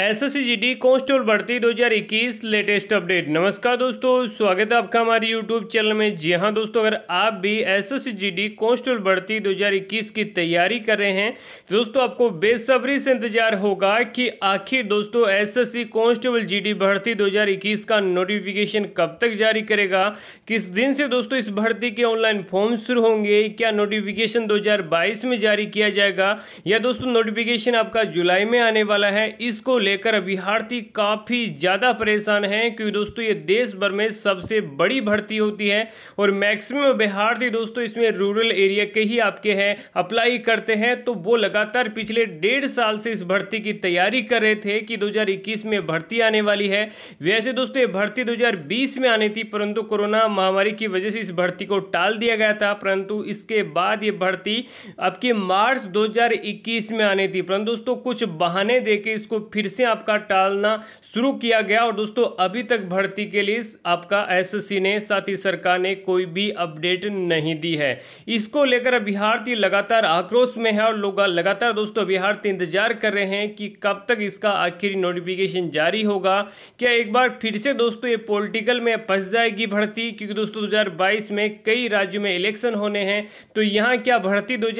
S S C G D constable भर्ती 2021 latest update नमस्कार दोस्तों स्वागत है आपका हमारे यूट्यूब चैनल में जी हाँ दोस्तों अगर आप भी S S C G D constable भर्ती 2021 की तैयारी कर रहे हैं तो दोस्तों आपको बेसब्री से इंतजार होगा कि आखिर दोस्तों S S C constable G D भर्ती 2021 का नोटिफिकेशन कब तक जारी करेगा किस दिन से दोस्तों इस भर्ती के ऑनलाइन फॉर्म शुरू होंगे क्या नोटिफिकेशन दो में जारी किया जाएगा या दोस्तों नोटिफिकेशन आपका जुलाई में आने वाला है इसको लेकर अभ्यार्थी काफ़ी ज़्यादा परेशान हैं क्योंकि दोस्तों ये देश भर में सबसे बड़ी भर्ती होती है और मैक्सिमम अभ्यार्थी दोस्तों इसमें रूरल एरिया के ही आपके हैं अप्लाई करते हैं तो वो लगातार पिछले डेढ़ साल से इस भर्ती की तैयारी कर रहे थे कि दो में भर्ती आने वाली है वैसे दोस्तों ये भर्ती दो में आनी थी परंतु कोरोना महामारी की वजह से इस भर्ती को टाल दिया गया था परंतु इसके बाद ये भर्ती अब मार्च दो में आनी थी परंतु दोस्तों कुछ बहाने देके इसको फिर से आपका टालना शुरू किया गया और दोस्तों अभी तक भर्ती के लिए आपका एसएससी ने साथ ही सरकार ने कोई भी अपडेट नहीं दी है इसको लेकर अभ्यार्थी लगातार आक्रोश में है और लोग लगातार दोस्तों अभ्यार्थी इंतजार कर रहे हैं कि कब तक इसका आखिरी नोटिफिकेशन जारी होगा क्या एक बार फिर से दोस्तों ये पोलिटिकल में फंस जाएगी भर्ती क्योंकि दोस्तों दो में कई राज्यों में इलेक्शन होने हैं तो यहाँ क्या भर्ती दो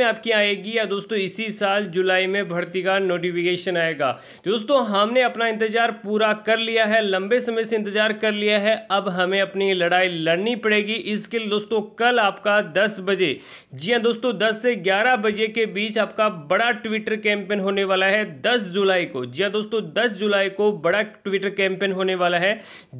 में आपकी आएगी या दोस्तों इसी साल जुलाई में भर्ती का नोटिफिकेशन आएगा दोस्तों हमने अपना इंतजार पूरा कर लिया है लंबे समय से इंतजार कर लिया है अब हमें अपनी लड़ाई लड़नी पड़ेगी इसके लिए दोस्तों कल आपका दस बजे जी हाँ दोस्तों दस से ग्यारह बजे के बीच आपका बड़ा ट्विटर कैंपेन होने वाला है दस जुलाई को जी हाँ दोस्तों दस जुलाई को बड़ा ट्विटर कैंपेन होने वाला है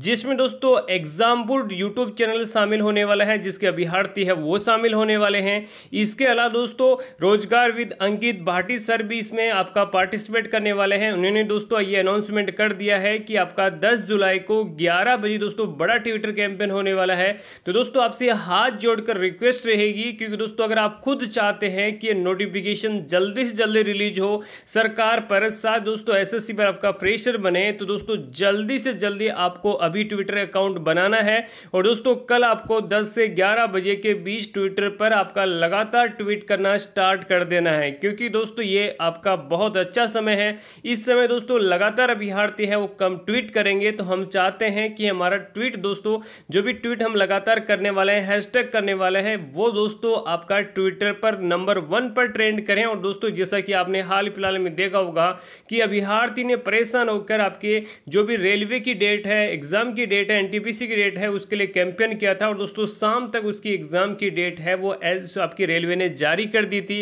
जिसमें दोस्तों एग्जाम्पुल यूट्यूब चैनल शामिल होने वाला है जिसके अभ्यार्थी है वो शामिल होने वाले हैं इसके अलावा दोस्तों रोजगार विद अंकित भाटी सर भी इसमें आपका पार्टिसिपेट करने वाले हैं हैं उन्होंने दोस्तों ये अनाउंसमेंट कर दिया है कि आपका 10 जुलाई को 11 बजे दोस्तों बड़ा ट्विटर कैंपेन होने वाला है तो दोस्तों आपसे हाथ जोड़कर रिक्वेस्ट रहेगी क्योंकि दोस्तों अगर आप खुद चाहते हैं कि नोटिफिकेशन जल्दी से जल्दी रिलीज हो सरकार पर साथ दोस्तों एस पर आपका प्रेशर बने तो दोस्तों जल्दी से जल्दी आपको अभी ट्विटर अकाउंट बनाना है और दोस्तों कल आपको दस से ग्यारह बजे के बीच ट्विटर पर आपका लगातार ट्वीट करना स्टार्ट कर देना है क्योंकि दोस्तों ये आपका बहुत अच्छा समय है इस समय दोस्तों लगातार अभ्यार्थी हैं वो कम ट्वीट करेंगे तो हम चाहते हैं कि हमारा ट्वीट दोस्तों जो भी ट्वीट हम लगातार करने वाले हैं हैशटैग करने वाले हैं वो दोस्तों आपका ट्विटर पर नंबर वन पर ट्रेंड करें और दोस्तों जैसा कि आपने हाल फिलहाल में देखा होगा कि अभ्यार्थी ने परेशान होकर आपके जो भी रेलवे की डेट है एग्जाम की डेट है एन की डेट है उसके लिए कैंपेन किया था और दोस्तों शाम तक उसकी एग्जाम की डेट है वो एज आपकी रेलवे ने जारी कर दी थी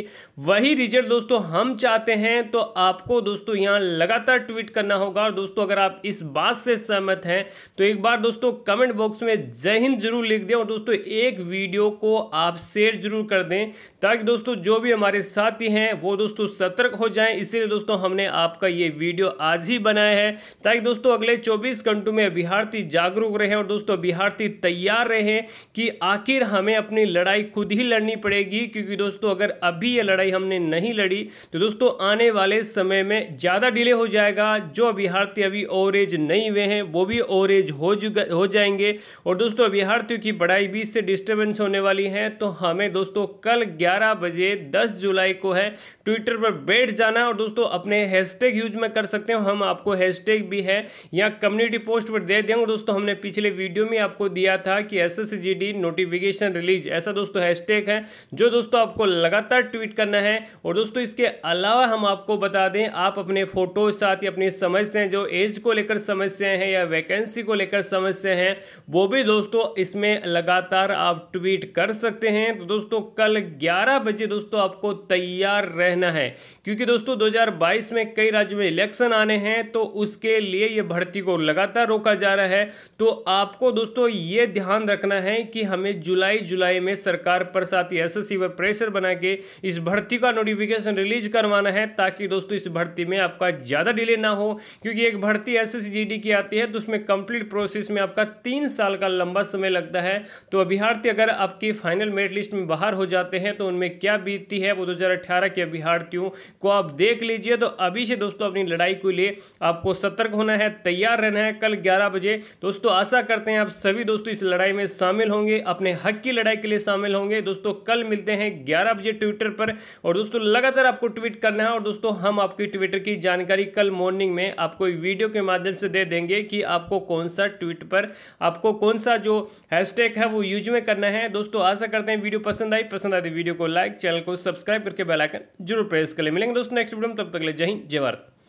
वही रिजल्ट दोस्तों हम चाहते हैं तो आपको दोस्तों यहाँ लगातार ट्वीट करना होगा और दोस्तों अगर आप इस बात से सहमत हैं तो एक बार दोस्तों कमेंट बॉक्स में जय हिंद जरूर लिख दें और दोस्तों एक वीडियो को आप शेयर जरूर कर दें ताकि दोस्तों जो भी हमारे साथी हैं वो दोस्तों सतर्क हो जाएं इसीलिए दोस्तों हमने आपका ये वीडियो आज ही बनाया है ताकि दोस्तों अगले चौबीस घंटों में अभ्यार्थी जागरूक रहें और दोस्तों अभ्यार्थी तैयार रहें कि आखिर हमें अपनी लड़ाई खुद ही लड़नी पड़ेगी क्योंकि दोस्तों अगर अभी ये लड़ाई हमने नहीं लड़ी तो दोस्तों आने वाले समय में ज़्यादा डिले हो जाएगा जो अभ्यार्थी अभी ओवरेज नहीं हुए हैं वो भी ओवरेज हो चुका हो जाएंगे और दोस्तों अभ्यार्थियों की पढ़ाई भी इससे डिस्टर्बेंस होने वाली है तो हमें दोस्तों कल ग्यारह बजे दस जुलाई को है ट्विटर पर बैठ जाना और दोस्तों अपने हैशटैग यूज में कर सकते हैं हम आपको हैशटैग भी है या कम्युनिटी पोस्ट पर दे देंगे दोस्तों हमने पिछले वीडियो में आपको दिया था कि एस नोटिफिकेशन रिलीज ऐसा दोस्तों हैशटैग है जो दोस्तों आपको लगातार ट्वीट करना है और दोस्तों इसके अलावा हम आपको बता दें आप अपने फ़ोटो साथ ही अपनी समस्याएं जो एज को लेकर समस्याएं हैं या वैकेंसी को लेकर समस्या हैं वो भी दोस्तों इसमें लगातार आप ट्वीट कर सकते हैं तो दोस्तों कल 11 बजे दोस्तों आपको तैयार रहना है क्योंकि दोस्तों 2022 में कई राज्यों में इलेक्शन आने हैं तो उसके लिए ये भर्ती को लगातार रोका जा रहा है तो आपको दोस्तों ये ध्यान रखना है कि हमें जुलाई जुलाई में सरकार पर साथ ही एस पर प्रेशर बना के इस भर्ती का नोटिफिकेशन रिलीज करवाना है ताकि दोस्तों इस भर्ती में आपका आपका ज़्यादा डिले ना हो क्योंकि एक भर्ती एस एस की आती है तो उसमें कंप्लीट प्रोसेस में आपका तीन साल का लंबा समय लगता है तो अभ्यार्थी अगर आपकी फाइनल मेरिट लिस्ट में बाहर हो जाते हैं तो उनमें क्या बीतती है वो दो के अभ्यार्थियों को आप देख लीजिए तो अभी से दोस्तों अपनी लड़ाई को लिए आपको सतर्क होना है तैयार रहना है कल ग्यारह बजे दोस्तों आशा करते हैं आप सभी दोस्तों इस लड़ाई में शामिल होंगे अपने हक की लड़ाई के लिए शामिल होंगे दोस्तों कल मिलते हैं ग्यारह बजे ट्विटर पर और दोस्तों लगातार आपको ट्वीट करना है और दोस्तों हम आपकी ट्विटर की जान जानकारी कल मॉर्निंग में आपको वीडियो के माध्यम से दे देंगे कि आपको कौन सा ट्वीट पर आपको कौन सा जो हैशटैग है वो यूज में करना है दोस्तों आशा करते हैं वीडियो पसंद आई पसंद आती वीडियो को लाइक चैनल को सब्सक्राइब करके बेलाइकन जरूर प्रेस कर ले मिलेंगे दोस्तों नेक्स्ट वीडियो में तब तक ले जय हिंद जय भारत